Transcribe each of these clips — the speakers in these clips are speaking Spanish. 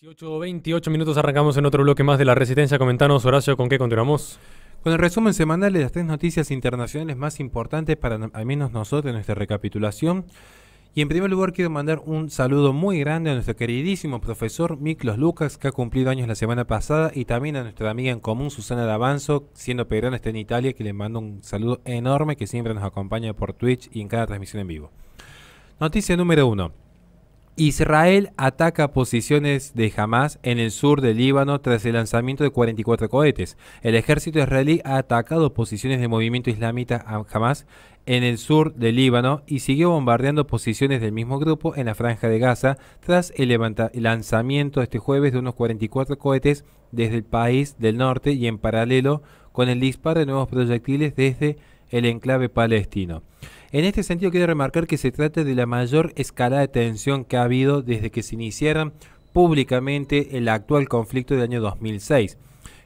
18, 28 minutos arrancamos en otro bloque más de la Resistencia. Comentanos, Horacio, ¿con qué continuamos? Con el resumen semanal de las tres noticias internacionales más importantes para al menos nosotros en nuestra recapitulación. Y en primer lugar quiero mandar un saludo muy grande a nuestro queridísimo profesor Miklos Lucas, que ha cumplido años la semana pasada, y también a nuestra amiga en común, Susana Davanzo, siendo peruana, está en Italia, que le mando un saludo enorme, que siempre nos acompaña por Twitch y en cada transmisión en vivo. Noticia número uno Israel ataca posiciones de Hamas en el sur del Líbano tras el lanzamiento de 44 cohetes. El ejército israelí ha atacado posiciones de movimiento islamita Hamas en el sur del Líbano y siguió bombardeando posiciones del mismo grupo en la franja de Gaza tras el lanzamiento este jueves de unos 44 cohetes desde el país del norte y en paralelo con el disparo de nuevos proyectiles desde el enclave palestino. En este sentido, quiero remarcar que se trata de la mayor escala de tensión que ha habido desde que se iniciara públicamente el actual conflicto del año 2006.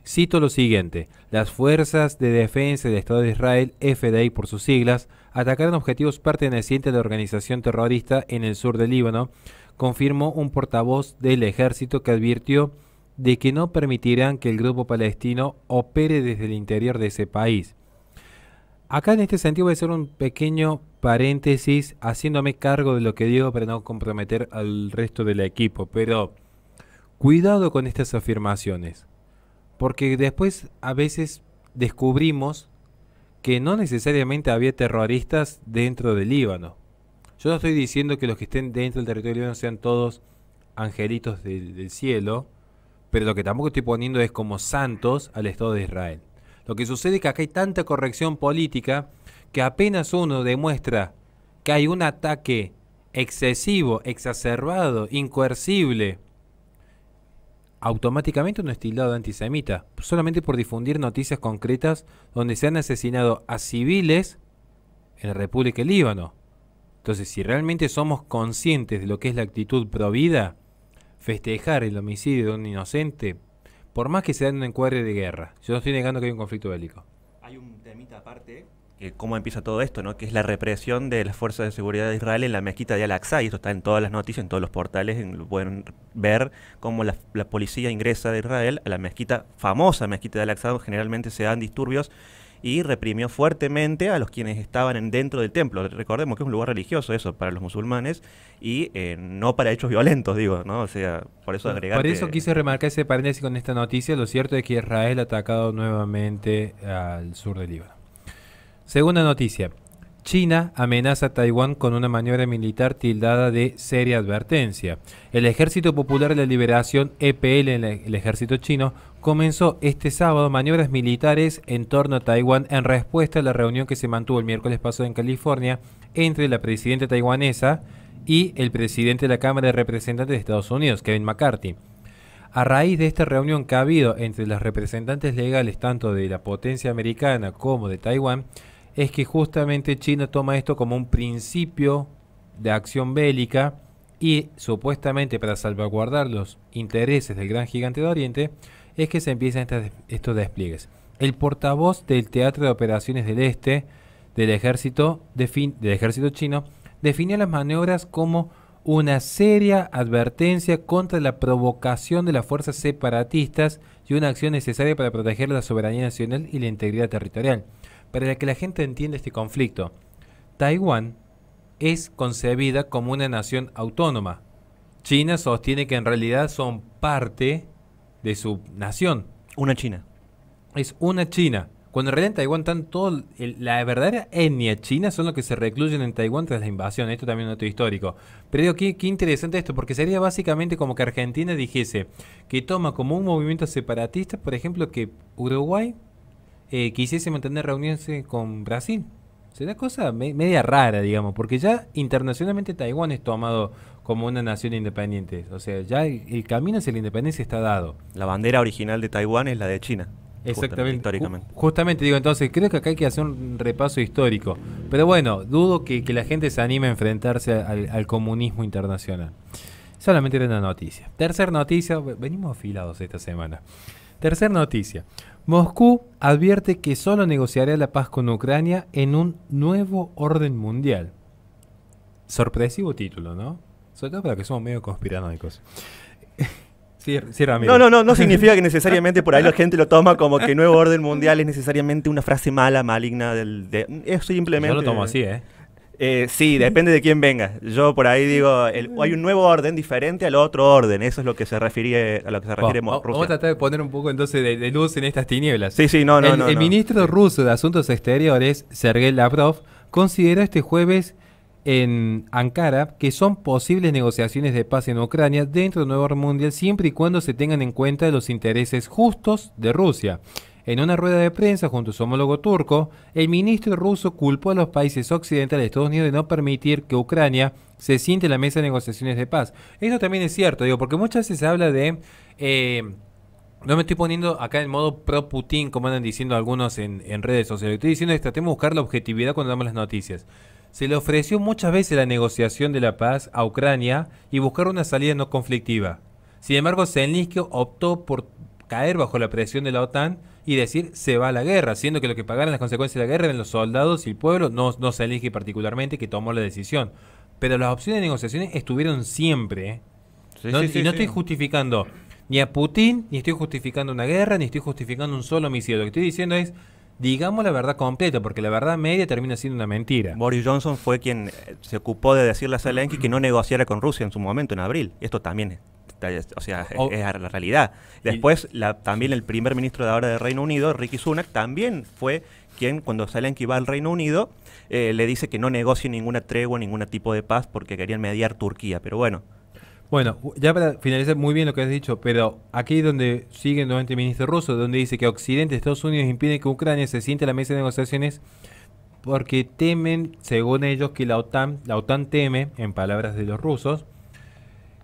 Cito lo siguiente, las fuerzas de defensa del Estado de Israel, FDI por sus siglas, atacaron objetivos pertenecientes a la organización terrorista en el sur del Líbano, confirmó un portavoz del ejército que advirtió de que no permitirán que el grupo palestino opere desde el interior de ese país. Acá en este sentido voy a hacer un pequeño paréntesis haciéndome cargo de lo que digo para no comprometer al resto del equipo, pero cuidado con estas afirmaciones, porque después a veces descubrimos que no necesariamente había terroristas dentro del Líbano. Yo no estoy diciendo que los que estén dentro del territorio Líbano sean todos angelitos del cielo, pero lo que tampoco estoy poniendo es como santos al Estado de Israel. Lo que sucede es que acá hay tanta corrección política que apenas uno demuestra que hay un ataque excesivo, exacerbado, incoercible, automáticamente uno es tildado antisemita, solamente por difundir noticias concretas donde se han asesinado a civiles en la República del Líbano. Entonces, si realmente somos conscientes de lo que es la actitud provida, festejar el homicidio de un inocente por más que se den un encuadre de guerra. Yo no estoy negando que hay un conflicto bélico. Hay un temita aparte que cómo empieza todo esto, ¿no? que es la represión de las fuerzas de seguridad de Israel en la mezquita de Al-Aqsa, y esto está en todas las noticias, en todos los portales, en, pueden ver cómo la, policía ingresa de Israel a la mezquita, famosa mezquita de Al-Aqsa, generalmente se dan disturbios y reprimió fuertemente a los quienes estaban en, dentro del templo. Recordemos que es un lugar religioso eso para los musulmanes y eh, no para hechos violentos, digo, ¿no? O sea, por eso agregar... Por eso quise remarcar ese paréntesis con esta noticia. Lo cierto es que Israel ha atacado nuevamente al sur del Líbano. Segunda noticia. China amenaza a Taiwán con una maniobra militar tildada de seria advertencia. El Ejército Popular de la Liberación, EPL, el ejército chino, comenzó este sábado maniobras militares en torno a Taiwán en respuesta a la reunión que se mantuvo el miércoles pasado en California entre la presidenta taiwanesa y el presidente de la Cámara de Representantes de Estados Unidos, Kevin McCarthy. A raíz de esta reunión que ha habido entre los representantes legales tanto de la potencia americana como de Taiwán, es que justamente China toma esto como un principio de acción bélica y supuestamente para salvaguardar los intereses del gran gigante de Oriente es que se empiezan estos despliegues. El portavoz del Teatro de Operaciones del Este del ejército, del ejército chino definió las maniobras como una seria advertencia contra la provocación de las fuerzas separatistas y una acción necesaria para proteger la soberanía nacional y la integridad territorial para que la gente entienda este conflicto. Taiwán es concebida como una nación autónoma. China sostiene que en realidad son parte de su nación. Una China. Es una China. Cuando en realidad en Taiwán están todo la verdadera etnia china son los que se recluyen en Taiwán tras la invasión. Esto también es un dato histórico. Pero digo, qué, qué, interesante esto, porque sería básicamente como que Argentina dijese que toma como un movimiento separatista, por ejemplo, que Uruguay eh, mantener reuniones con Brasil. Será cosa media rara, digamos, porque ya internacionalmente Taiwán es tomado como una nación independiente. O sea, ya el, camino hacia la independencia está dado. La bandera original de Taiwán es la de China. Exactamente. Históricamente. Justamente digo, entonces creo que acá hay que hacer un repaso histórico. Pero bueno, dudo que, la gente se anime a enfrentarse al, al, comunismo internacional. Solamente era una noticia. Tercer noticia, venimos afilados esta semana. Tercer noticia. Moscú advierte que solo negociará la paz con Ucrania en un nuevo orden mundial. Sorpresivo título, ¿no? Sobre todo para que somos medio conspiranoicos. Sí, no, no, no, no significa que necesariamente por ahí la gente lo toma como que nuevo orden mundial es necesariamente una frase mala, maligna De, es simplemente. Yo lo tomo así, ¿eh? Eh, sí, depende de quién venga. Yo por ahí digo, hay un nuevo orden diferente al otro orden. Eso es lo que se refiere a lo que se refiere Rusia. Vamos a tratar de poner un poco entonces de, luz en estas tinieblas. Sí, sí, no, no. El, no, el ministro ruso de Asuntos Exteriores, Sergei Lavrov, consideró este jueves en Ankara que son posibles negociaciones de paz en Ucrania dentro del nuevo orden mundial siempre y cuando se tengan en cuenta los intereses justos de Rusia. En una rueda de prensa junto a su homólogo turco, el ministro ruso culpó a los países occidentales de Estados Unidos de no permitir que Ucrania se siente en la mesa de negociaciones de paz. Eso también es cierto, digo, porque muchas veces se habla de... Eh, no me estoy poniendo acá en modo pro-Putin, como andan diciendo algunos en, redes sociales. Estoy diciendo que tratemos de buscar la objetividad cuando damos las noticias. Se le ofreció muchas veces la negociación de la paz a Ucrania y buscar una salida no conflictiva. Sin embargo, Zelensky optó por caer bajo la presión de la OTAN y decir se va a la guerra, siendo que lo que pagaron las consecuencias de la guerra eran los soldados y el pueblo, no, no se elige particularmente que tomó la decisión. Pero las opciones de negociaciones estuvieron siempre. ¿eh? y no estoy justificando ni a Putin, ni estoy justificando una guerra, ni estoy justificando un solo homicidio. Lo que estoy diciendo es, digamos la verdad completa, porque la verdad media termina siendo una mentira. Boris Johnson fue quien eh, se ocupó de decirle a Zelensky que no negociara con Rusia en su momento, en abril. Esto también es o sea, es, la realidad. Después, también el primer ministro de ahora del Reino Unido, Ricky Sunak, también fue quien, cuando sale va al Reino Unido, eh, le dice que no negocie ninguna tregua, ningún tipo de paz, porque querían mediar Turquía. Pero bueno. Bueno, ya para finalizar muy bien lo que has dicho, pero aquí donde sigue nuevamente el ministro ruso, donde dice que Occidente, Estados Unidos impiden que Ucrania se siente a la mesa de negociaciones porque temen, según ellos, que la OTAN, la OTAN teme, en palabras de los rusos,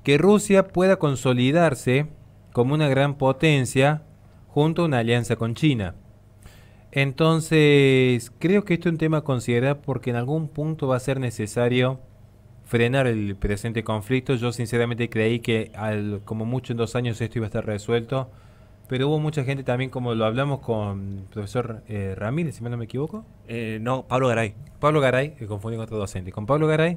que Rusia pueda consolidarse como una gran potencia junto a una alianza con China. Entonces, creo que esto es un tema a considerar porque en algún punto va a ser necesario frenar el presente conflicto. Yo sinceramente creí que al, como mucho en dos años esto iba a estar resuelto, pero hubo mucha gente también, como lo hablamos con el profesor eh, Ramírez, si no me equivoco. Eh, no, Pablo Garay. Pablo Garay, que confundí con otro docente. Con Pablo Garay,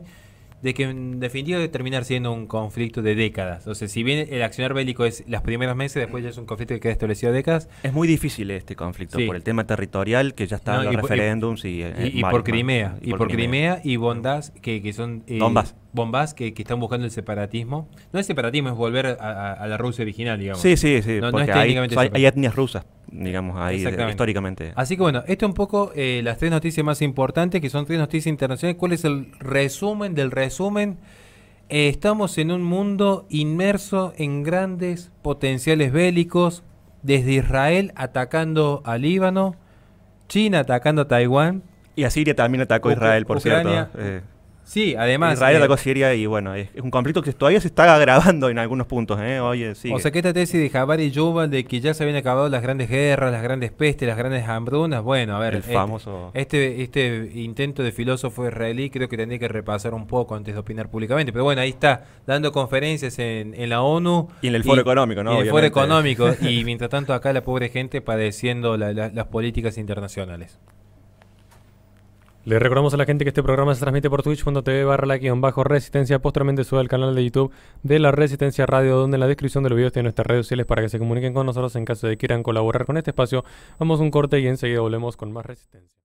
de que en definitiva debe terminar siendo un conflicto de décadas. O sea, si bien el accionar bélico es los primeros meses, después ya es un conflicto que queda establecido décadas. Es muy difícil este conflicto por el tema territorial que ya está en los referéndums y, eh, por Crimea. Y por Crimea y bondas que, que son... bombas eh, bombas que, están buscando el separatismo. No es separatismo, es volver a, la Rusia original, digamos. Sí, sí, sí. hay, etnias rusas, digamos, ahí históricamente. Así que bueno, esto un poco eh, las tres noticias más importantes, que son tres noticias internacionales. ¿Cuál es el resumen del resumen? Eh, estamos en un mundo inmerso en grandes potenciales bélicos, desde Israel atacando a Líbano, China atacando a Taiwán. Y a Siria también atacó Israel, por cierto. Eh, Sí, además. Israel eh, y bueno, es, un conflicto que todavía se está agravando en algunos puntos. ¿eh? O sea que esta tesis de Jabari y Yuval de que ya se habían acabado las grandes guerras, las grandes pestes, las grandes hambrunas, bueno, a ver. Este, este, Este, intento de filósofo israelí creo que tendría que repasar un poco antes de opinar públicamente. Pero bueno, ahí está, dando conferencias en, la ONU. Y en el Foro Económico, ¿no? Y el Foro Económico. y mientras tanto, acá la pobre gente padeciendo las políticas internacionales. Les recordamos a la gente que este programa se transmite por twitch.tv barra la guión bajo resistencia. Posteriormente sube al canal de YouTube de la Resistencia Radio, donde en la descripción del video están nuestras redes sociales para que se comuniquen con nosotros en caso de que quieran colaborar con este espacio. Vamos a un corte y enseguida volvemos con más resistencia.